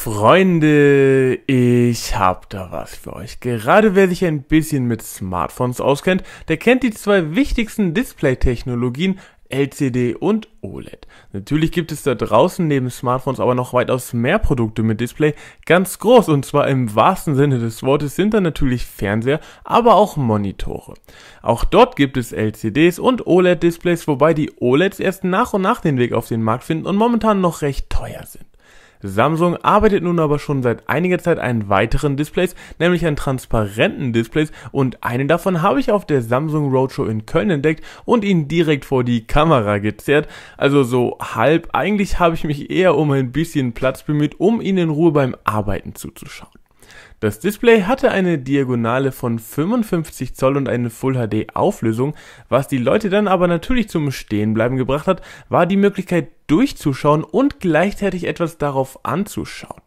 Freunde, ich hab da was für euch. Gerade wer sich ein bisschen mit Smartphones auskennt, der kennt die zwei wichtigsten Display-Technologien LCD und OLED. Natürlich gibt es da draußen neben Smartphones aber noch weitaus mehr Produkte mit Display, ganz groß und zwar im wahrsten Sinne des Wortes sind da natürlich Fernseher, aber auch Monitore. Auch dort gibt es LCDs und OLED-Displays, wobei die OLEDs erst nach und nach den Weg auf den Markt finden und momentan noch recht teuer sind. Samsung arbeitet nun aber schon seit einiger Zeit an weiteren Displays, nämlich an transparenten Displays und einen davon habe ich auf der Samsung Roadshow in Köln entdeckt und ihn direkt vor die Kamera gezerrt. Also so halb, eigentlich habe ich mich eher um ein bisschen Platz bemüht, um ihn in Ruhe beim Arbeiten zuzuschauen. Das Display hatte eine Diagonale von 55 Zoll und eine Full HD Auflösung. Was die Leute dann aber natürlich zum Stehenbleiben gebracht hat, war die Möglichkeit durchzuschauen und gleichzeitig etwas darauf anzuschauen.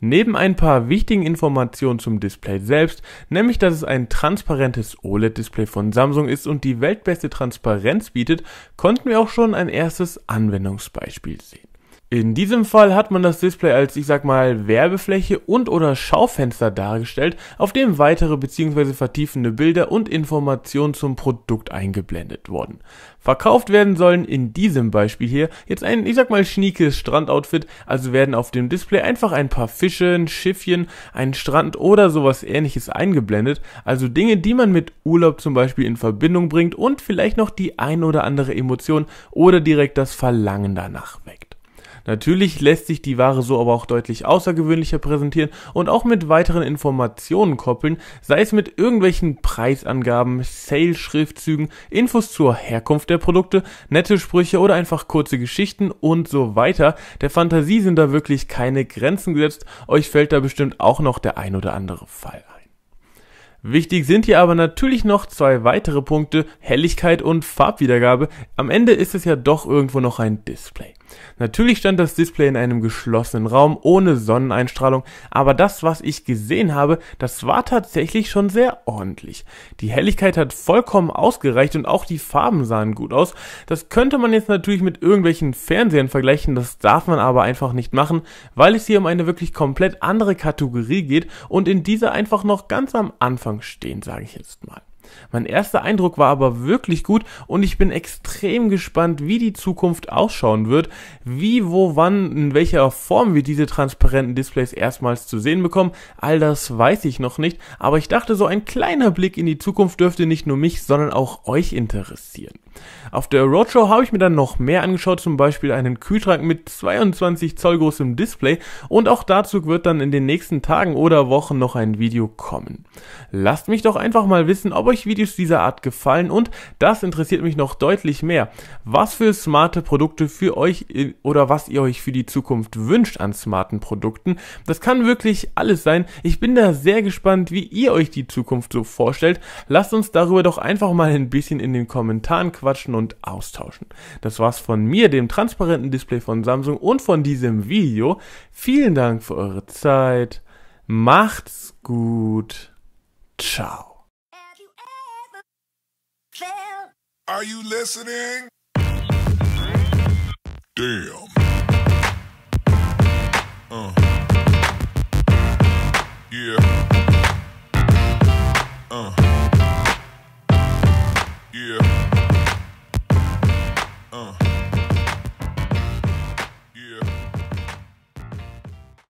Neben ein paar wichtigen Informationen zum Display selbst, nämlich dass es ein transparentes OLED-Display von Samsung ist und die weltbeste Transparenz bietet, konnten wir auch schon ein erstes Anwendungsbeispiel sehen. In diesem Fall hat man das Display als, ich sag mal, Werbefläche und oder Schaufenster dargestellt, auf dem weitere bzw. vertiefende Bilder und Informationen zum Produkt eingeblendet wurden. Verkauft werden sollen in diesem Beispiel hier jetzt ein, ich sag mal, schniekes Strandoutfit, also werden auf dem Display einfach ein paar Fische, ein Schiffchen, ein Strand oder sowas ähnliches eingeblendet, also Dinge, die man mit Urlaub zum Beispiel in Verbindung bringt und vielleicht noch die ein oder andere Emotion oder direkt das Verlangen danach weckt. Natürlich lässt sich die Ware so aber auch deutlich außergewöhnlicher präsentieren und auch mit weiteren Informationen koppeln, sei es mit irgendwelchen Preisangaben, sales schriftzügen Infos zur Herkunft der Produkte, nette Sprüche oder einfach kurze Geschichten und so weiter. Der Fantasie sind da wirklich keine Grenzen gesetzt, euch fällt da bestimmt auch noch der ein oder andere Fall ein. Wichtig sind hier aber natürlich noch zwei weitere Punkte, Helligkeit und Farbwiedergabe. Am Ende ist es ja doch irgendwo noch ein Display. Natürlich stand das Display in einem geschlossenen Raum ohne Sonneneinstrahlung, aber das, was ich gesehen habe, das war tatsächlich schon sehr ordentlich. Die Helligkeit hat vollkommen ausgereicht und auch die Farben sahen gut aus. Das könnte man jetzt natürlich mit irgendwelchen Fernsehern vergleichen, das darf man aber einfach nicht machen, weil es hier um eine wirklich komplett andere Kategorie geht und in dieser einfach noch ganz am Anfang stehen, sage ich jetzt mal. Mein erster Eindruck war aber wirklich gut und ich bin extrem gespannt, wie die Zukunft ausschauen wird, wie, wo, wann, in welcher Form wir diese transparenten Displays erstmals zu sehen bekommen. All das weiß ich noch nicht, aber ich dachte, so ein kleiner Blick in die Zukunft dürfte nicht nur mich, sondern auch euch interessieren. Auf der Roadshow habe ich mir dann noch mehr angeschaut, zum Beispiel einen Kühlschrank mit 22 Zoll großem Display und auch dazu wird dann in den nächsten Tagen oder Wochen noch ein Video kommen. Lasst mich doch einfach mal wissen, ob euch Videos dieser Art gefallen und das interessiert mich noch deutlich mehr. Was für smarte Produkte für euch oder was ihr euch für die Zukunft wünscht an smarten Produkten, das kann wirklich alles sein. Ich bin da sehr gespannt, wie ihr euch die Zukunft so vorstellt. Lasst uns darüber doch einfach mal ein bisschen in den Kommentaren quatschen quatschen und austauschen. Das war's von mir, dem transparenten Display von Samsung und von diesem Video. Vielen Dank für eure Zeit. Macht's gut. Ciao. Are you listening? Damn. Uh. Yeah.